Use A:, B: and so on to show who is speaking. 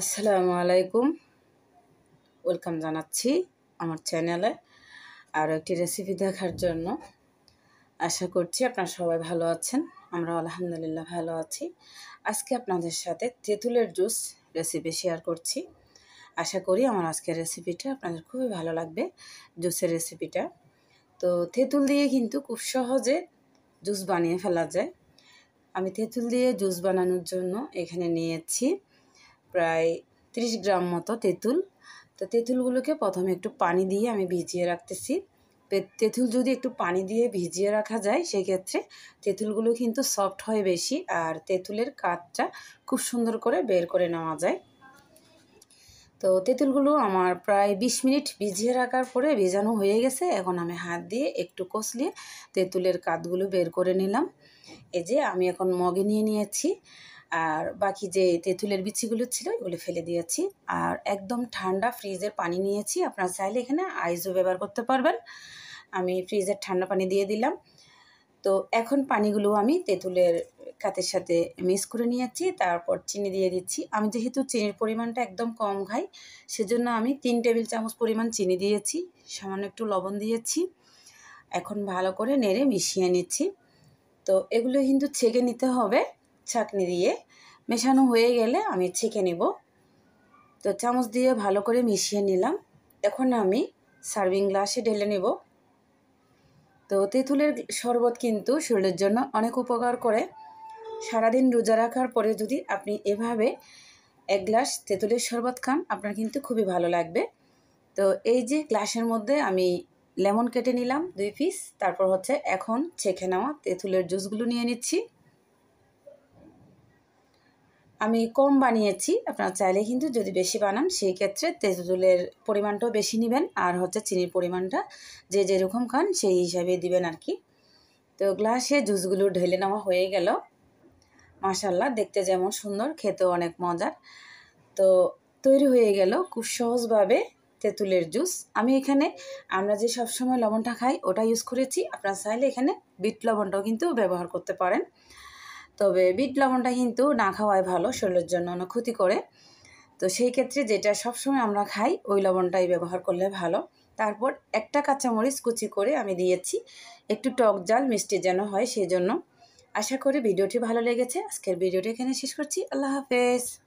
A: আসসালামু আলাইকুম ওয়েলকাম জানাচ্ছি আমার চ্যানেলে আরও একটি রেসিপি দেখার জন্য আশা করছি আপনারা সবাই ভালো আছেন আমরা আলহামদুলিল্লাহ ভালো আছি আজকে আপনাদের সাথে তেঁতুলের জুস রেসিপি শেয়ার করছি আশা করি আমার আজকের রেসিপিটা আপনাদের খুবই ভালো লাগবে জুসের রেসিপিটা তো তেঁতুল দিয়ে কিন্তু খুব সহজে জুস বানিয়ে ফেলা যায় আমি তেঁতুল দিয়ে জুস বানানোর জন্য এখানে নিয়েছি প্রায় ত্রিশ গ্রাম মতো তেঁতুল তো তেঁতুলগুলোকে প্রথমে একটু পানি দিয়ে আমি ভিজিয়ে রাখতেছি তেঁতুল যদি একটু পানি দিয়ে ভিজিয়ে রাখা যায় সেক্ষেত্রে তেঁতুলগুলো কিন্তু সফট হয় বেশি আর তেঁতুলের কাঠটা খুব সুন্দর করে বের করে নেওয়া যায় তো তেঁতুলগুলো আমার প্রায় ২০ মিনিট ভিজিয়ে রাখার পরে ভেজানো হয়ে গেছে এখন আমি হাত দিয়ে একটু কষলিয়ে তেঁতুলের কাঁধগুলো বের করে নিলাম এই যে আমি এখন মগে নিয়ে নিয়েছি আর বাকি যে তেঁতুলের বিচিগুলো ছিল এগুলো ফেলে দিয়েছি আর একদম ঠান্ডা ফ্রিজের পানি নিয়েছি আপনারা চাইলে এখানে আইসও ব্যবহার করতে পারবেন আমি ফ্রিজের ঠান্ডা পানি দিয়ে দিলাম তো এখন পানিগুলো আমি তেঁতুলের কাতের সাথে মিক্স করে নিয়েছি তারপর চিনি দিয়ে দিচ্ছি আমি যেহেতু চিনির পরিমাণটা একদম কম খাই সেজন্য আমি তিন টেবিল চামচ পরিমাণ চিনি দিয়েছি সামান্য একটু লবণ দিয়েছি এখন ভালো করে নেড়ে মিশিয়ে নিচ্ছি তো এগুলো কিন্তু ছেঁকে নিতে হবে ছাঁকনি দিয়ে মেশানো হয়ে গেলে আমি ছেঁকে নেব তো চামচ দিয়ে ভালো করে মিশিয়ে নিলাম এখন আমি সার্ভিং গ্লাসে ঢেলে নেব তো তেঁতুলের শরবত কিন্তু শরীরের জন্য অনেক উপকার করে সারাদিন রোজা রাখার পরে যদি আপনি এভাবে এক গ্লাস তেঁতুলের শরবত খান আপনার কিন্তু খুবই ভালো লাগবে তো এই যে গ্লাসের মধ্যে আমি লেমন কেটে নিলাম দুই পিস তারপর হচ্ছে এখন ছেঁকে নেওয়া তেঁতুলের জুসগুলো নিয়ে নিচ্ছি আমি কম বানিয়েছি আপনারা চাইলে কিন্তু যদি বেশি বানান সেই ক্ষেত্রে তেঁতুলের পরিমাণটাও বেশি নেবেন আর হচ্ছে চিনির পরিমাণটা যে যেরকম খান সেই হিসাবে দিবেন আর কি তো গ্লাসে জুসগুলো ঢেলে নেওয়া হয়ে গেল মাশাল্লাহ দেখতে যেমন সুন্দর খেতেও অনেক মজার তো তৈরি হয়ে গেল খুব সহজভাবে তেঁতুলের জুস আমি এখানে আমরা যে সবসময় লবণটা খাই ওটা ইউজ করেছি আপনারা চাইলে এখানে বিট লবণটাও কিন্তু ব্যবহার করতে পারেন তবে বিট লবণটা কিন্তু না খাওয়াই ভালো শরীরের জন্য অনেক ক্ষতি করে তো সেই ক্ষেত্রে যেটা সবসময় আমরা খাই ওই লবণটাই ব্যবহার করলে ভালো তারপর একটা কাঁচামরিচ কুচি করে আমি দিয়েছি একটু টক জাল মিষ্টি যেন হয় সেই জন্য আশা করি ভিডিওটি ভালো লেগেছে আজকের ভিডিওটি এখানে শেষ করছি আল্লাহ হাফেজ